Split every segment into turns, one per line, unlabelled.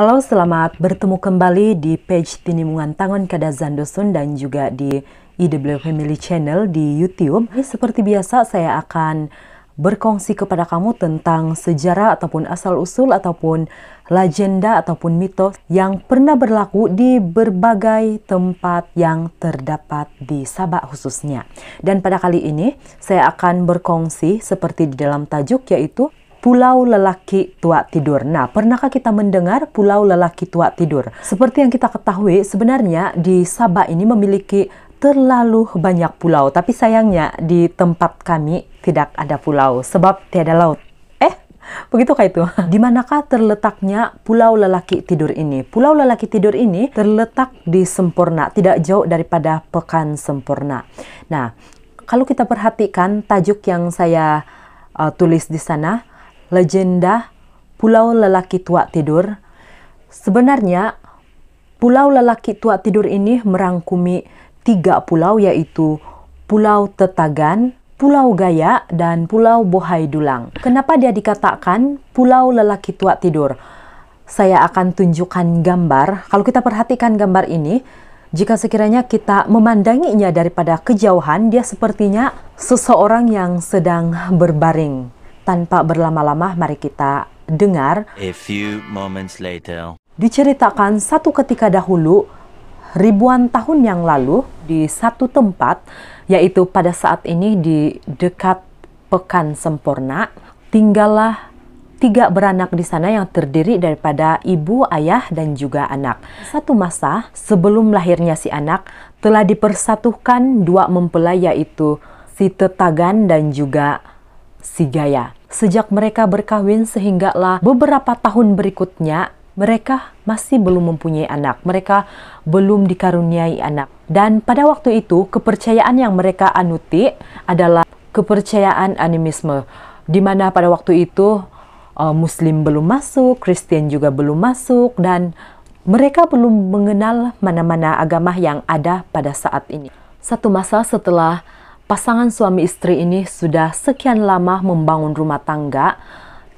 Halo, selamat bertemu kembali di page Tinimungan Tangan Kada Zandosun dan juga di IW Family Channel di YouTube. Seperti biasa, saya akan berkongsi kepada kamu tentang sejarah ataupun asal-usul ataupun legenda ataupun mitos yang pernah berlaku di berbagai tempat yang terdapat di Sabah khususnya. Dan pada kali ini, saya akan berkongsi seperti di dalam tajuk yaitu Pulau Lelaki Tua Tidur. Nah, pernahkah kita mendengar Pulau Lelaki Tua Tidur? Seperti yang kita ketahui, sebenarnya di Sabah ini memiliki terlalu banyak pulau. Tapi sayangnya di tempat kami tidak ada pulau sebab tiada laut. Eh, begitu Begitukah itu? Di manakah terletaknya Pulau Lelaki Tidur ini? Pulau Lelaki Tidur ini terletak di Sempurna, tidak jauh daripada Pekan Sempurna. Nah, kalau kita perhatikan tajuk yang saya uh, tulis di sana, legenda Pulau Lelaki Tua Tidur. Sebenarnya, Pulau Lelaki Tua Tidur ini merangkumi tiga pulau yaitu Pulau Tetagan, Pulau Gaya, dan Pulau Bohai Dulang. Kenapa dia dikatakan Pulau Lelaki Tua Tidur? Saya akan tunjukkan gambar. Kalau kita perhatikan gambar ini, jika sekiranya kita memandanginya daripada kejauhan, dia sepertinya seseorang yang sedang berbaring. Tanpa berlama-lama mari kita dengar. A few moments later. Diceritakan satu ketika dahulu ribuan tahun yang lalu di satu tempat yaitu pada saat ini di dekat pekan sempurna tinggallah tiga beranak di sana yang terdiri daripada ibu, ayah, dan juga anak. Satu masa sebelum lahirnya si anak telah dipersatukan dua mempelai yaitu si Tetagan dan juga si Gaya sejak mereka berkawin sehinggalah beberapa tahun berikutnya mereka masih belum mempunyai anak, mereka belum dikaruniai anak. Dan pada waktu itu, kepercayaan yang mereka anuti adalah kepercayaan animisme, di mana pada waktu itu eh, Muslim belum masuk, Kristen juga belum masuk, dan mereka belum mengenal mana-mana agama yang ada pada saat ini. Satu masa setelah pasangan suami istri ini sudah sekian lama membangun rumah tangga,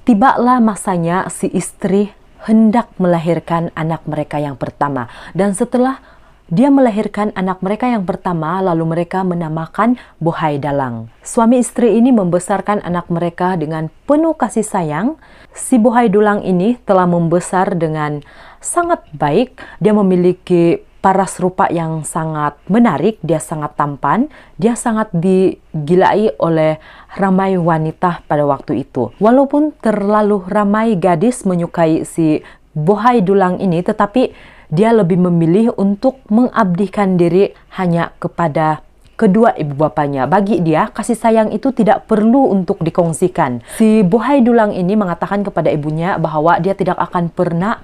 tibalah masanya si istri hendak melahirkan anak mereka yang pertama. Dan setelah dia melahirkan anak mereka yang pertama, lalu mereka menamakan Bohai Dalang. Suami istri ini membesarkan anak mereka dengan penuh kasih sayang. Si Bohai Dulang ini telah membesar dengan sangat baik. Dia memiliki paras rupa yang sangat menarik, dia sangat tampan, dia sangat digilai oleh ramai wanita pada waktu itu. Walaupun terlalu ramai gadis menyukai si Bohai Dulang ini, tetapi dia lebih memilih untuk mengabdikan diri hanya kepada kedua ibu bapaknya. Bagi dia, kasih sayang itu tidak perlu untuk dikongsikan. Si Bohai Dulang ini mengatakan kepada ibunya bahwa dia tidak akan pernah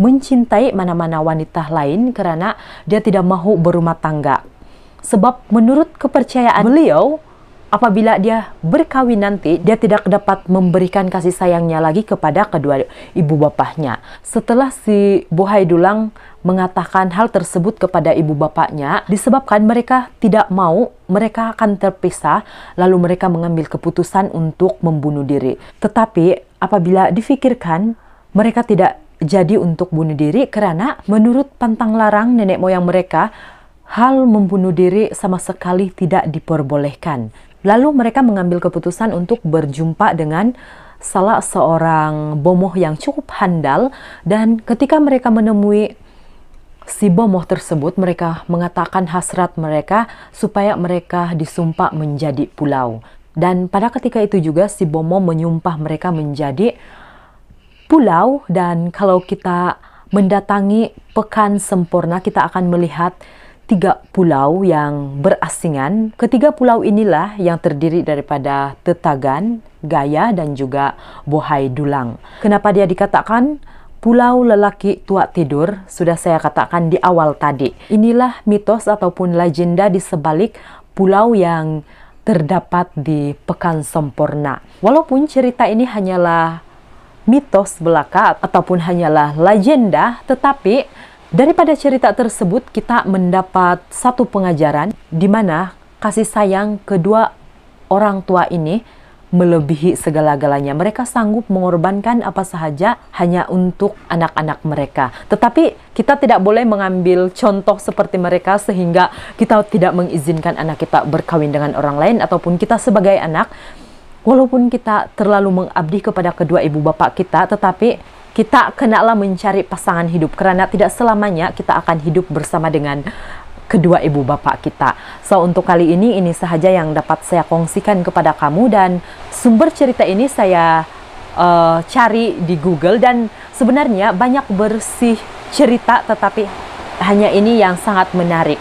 mencintai mana-mana wanita lain karena dia tidak mahu berumah tangga. Sebab menurut kepercayaan beliau, apabila dia berkawin nanti, dia tidak dapat memberikan kasih sayangnya lagi kepada kedua ibu bapaknya. Setelah si Dulang mengatakan hal tersebut kepada ibu bapaknya, disebabkan mereka tidak mau, mereka akan terpisah, lalu mereka mengambil keputusan untuk membunuh diri. Tetapi apabila difikirkan, mereka tidak jadi untuk bunuh diri karena menurut pantang larang nenek moyang mereka, hal membunuh diri sama sekali tidak diperbolehkan. Lalu mereka mengambil keputusan untuk berjumpa dengan salah seorang bomoh yang cukup handal dan ketika mereka menemui si bomoh tersebut mereka mengatakan hasrat mereka supaya mereka disumpah menjadi pulau. Dan pada ketika itu juga si bomoh menyumpah mereka menjadi pulau dan kalau kita mendatangi pekan sempurna kita akan melihat tiga pulau yang berasingan. Ketiga pulau inilah yang terdiri daripada Tetagan, Gaya, dan juga Bohai Dulang. Kenapa dia dikatakan Pulau Lelaki Tua Tidur sudah saya katakan di awal tadi. Inilah mitos ataupun legenda di sebalik pulau yang terdapat di Pekan Sempurna. Walaupun cerita ini hanyalah mitos belaka ataupun hanyalah legenda, tetapi daripada cerita tersebut kita mendapat satu pengajaran di mana kasih sayang kedua orang tua ini melebihi segala-galanya. Mereka sanggup mengorbankan apa saja hanya untuk anak-anak mereka. Tetapi kita tidak boleh mengambil contoh seperti mereka sehingga kita tidak mengizinkan anak kita berkawin dengan orang lain ataupun kita sebagai anak walaupun kita terlalu mengabdi kepada kedua ibu bapak kita, tetapi kita kenalah mencari pasangan hidup karena tidak selamanya kita akan hidup bersama dengan kedua ibu bapak kita. So untuk kali ini ini sahaja yang dapat saya kongsikan kepada kamu dan sumber cerita ini saya uh, cari di Google dan sebenarnya banyak bersih cerita tetapi hanya ini yang sangat menarik.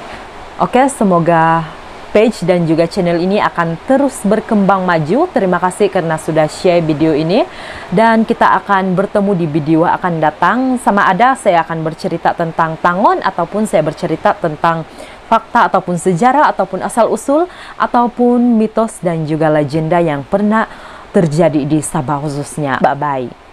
Oke, okay, semoga page dan juga channel ini akan terus berkembang maju. Terima kasih karena sudah share video ini dan kita akan bertemu di video akan datang. Sama ada saya akan bercerita tentang Tangon ataupun saya bercerita tentang fakta ataupun sejarah ataupun asal-usul ataupun mitos dan juga legenda yang pernah terjadi di Sabah khususnya. Bye-bye.